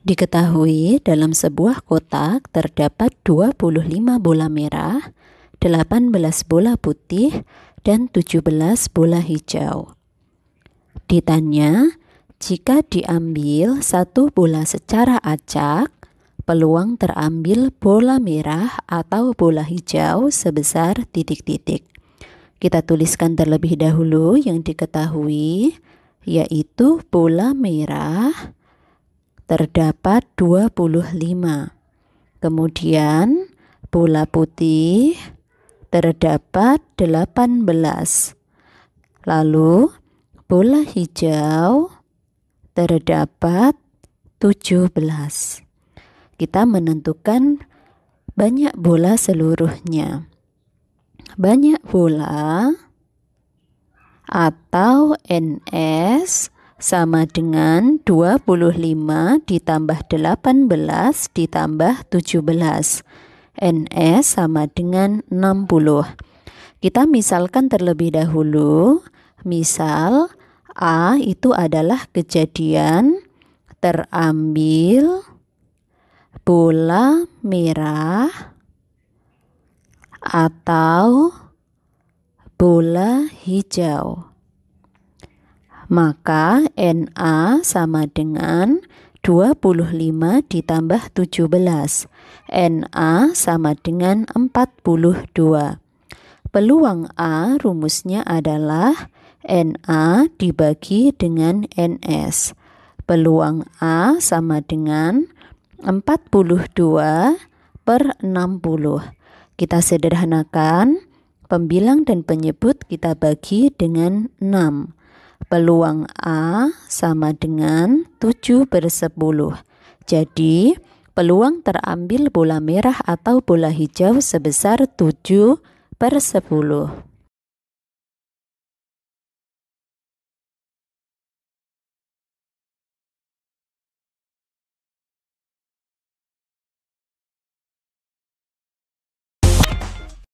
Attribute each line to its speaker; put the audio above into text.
Speaker 1: Diketahui dalam sebuah kotak terdapat 25 bola merah, 18 bola putih, dan 17 bola hijau. Ditanya, jika diambil satu bola secara acak, peluang terambil bola merah atau bola hijau sebesar titik-titik. Kita tuliskan terlebih dahulu yang diketahui, yaitu bola merah, terdapat 25. Kemudian bola putih terdapat 18. Lalu bola hijau terdapat 17. Kita menentukan banyak bola seluruhnya. Banyak bola atau NS sama dengan 25 ditambah 18 ditambah 17. NS e sama dengan 60. Kita misalkan terlebih dahulu, misal A itu adalah kejadian terambil bola merah atau bola hijau. Maka NA sama dengan 25 ditambah 17. NA sama dengan 42. Peluang A rumusnya adalah NA dibagi dengan NS. Peluang A sama dengan 42 per 60. Kita sederhanakan, pembilang dan penyebut kita bagi dengan 6 peluang A sama dengan 7 per 10. Jadi, peluang terambil bola merah atau bola hijau sebesar 7 per 10.